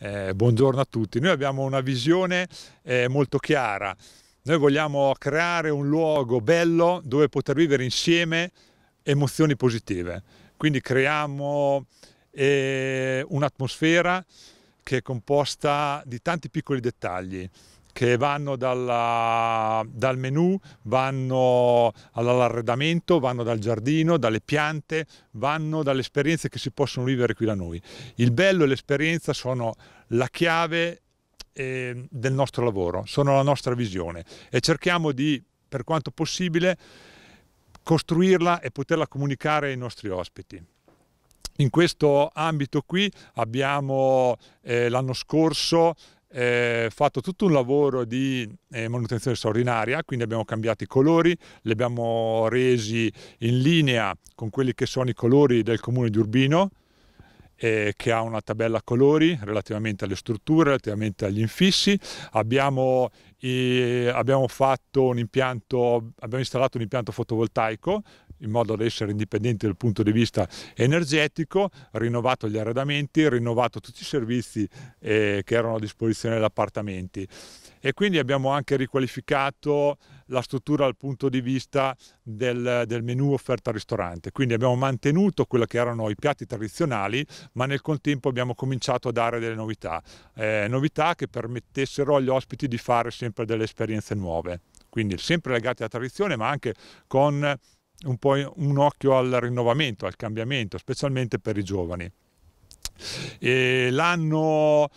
Eh, buongiorno a tutti. Noi abbiamo una visione eh, molto chiara. Noi vogliamo creare un luogo bello dove poter vivere insieme emozioni positive. Quindi creiamo eh, un'atmosfera che è composta di tanti piccoli dettagli che vanno dalla, dal menù, vanno all'arredamento, vanno dal giardino, dalle piante, vanno dalle esperienze che si possono vivere qui da noi. Il bello e l'esperienza sono la chiave eh, del nostro lavoro, sono la nostra visione e cerchiamo di, per quanto possibile, costruirla e poterla comunicare ai nostri ospiti. In questo ambito qui abbiamo eh, l'anno scorso eh, fatto tutto un lavoro di eh, manutenzione straordinaria, quindi abbiamo cambiato i colori, li abbiamo resi in linea con quelli che sono i colori del comune di Urbino, eh, che ha una tabella colori relativamente alle strutture, relativamente agli infissi. Abbiamo, eh, abbiamo, un impianto, abbiamo installato un impianto fotovoltaico in modo da essere indipendenti dal punto di vista energetico, rinnovato gli arredamenti, rinnovato tutti i servizi eh, che erano a disposizione degli appartamenti e quindi abbiamo anche riqualificato la struttura dal punto di vista del, del menù offerta al ristorante, quindi abbiamo mantenuto quello che erano i piatti tradizionali ma nel contempo abbiamo cominciato a dare delle novità, eh, novità che permettessero agli ospiti di fare sempre delle esperienze nuove quindi sempre legate alla tradizione ma anche con un po' un occhio al rinnovamento, al cambiamento, specialmente per i giovani. l'anno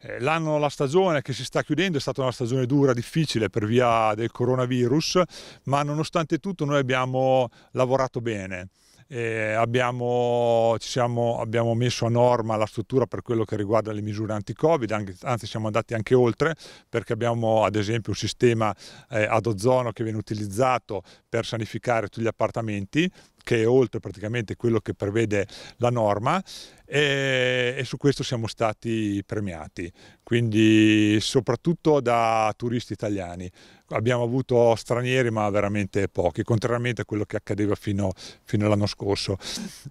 eh, L'anno, la stagione che si sta chiudendo è stata una stagione dura, difficile per via del coronavirus, ma nonostante tutto noi abbiamo lavorato bene eh, abbiamo, siamo, abbiamo, messo a norma la struttura per quello che riguarda le misure anti-Covid, anzi siamo andati anche oltre perché abbiamo ad esempio un sistema eh, ad ozono che viene utilizzato per sanificare tutti gli appartamenti che è oltre praticamente quello che prevede la norma e, e su questo siamo stati premiati, quindi soprattutto da turisti italiani. Abbiamo avuto stranieri ma veramente pochi, contrariamente a quello che accadeva fino, fino all'anno scorso.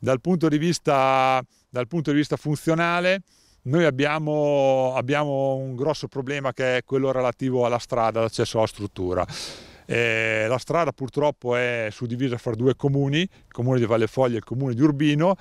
Dal punto di vista, dal punto di vista funzionale, noi abbiamo, abbiamo, un grosso problema che è quello relativo alla strada, all'accesso alla struttura. Eh, la strada purtroppo è suddivisa fra due comuni, il comune di Vallefoglia e il comune di Urbino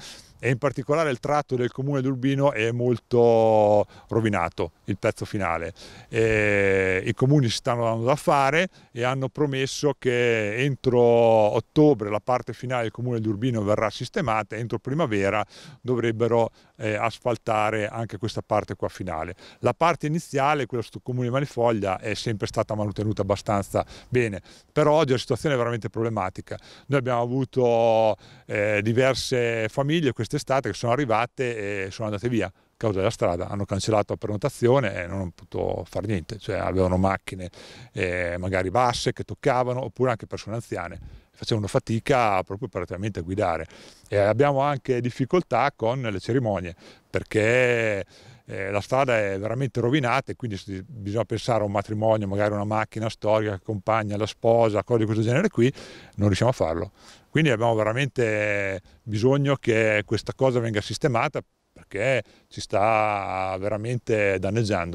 e in particolare il tratto del comune di Urbino è molto rovinato, il pezzo finale. E I comuni si stanno dando da fare e hanno promesso che entro ottobre la parte finale del comune di Urbino verrà sistemata e entro primavera dovrebbero eh, asfaltare anche questa parte qua finale. La parte iniziale, quella sul comune di Manifoglia, è sempre stata mantenuta abbastanza bene, però oggi la situazione è veramente problematica. Noi abbiamo avuto eh, diverse famiglie, queste quest'estate che sono arrivate e sono andate via a causa della strada, hanno cancellato la prenotazione e non hanno potuto fare niente, cioè avevano macchine eh, magari basse che toccavano oppure anche persone anziane facevano fatica proprio praticamente a guidare e abbiamo anche difficoltà con le cerimonie perché eh, la strada è veramente rovinata e quindi bisogna pensare a un matrimonio, magari una macchina storica che accompagna la sposa, cose di questo genere qui, non riusciamo a farlo. Quindi abbiamo veramente bisogno che questa cosa venga sistemata perché ci sta veramente danneggiando.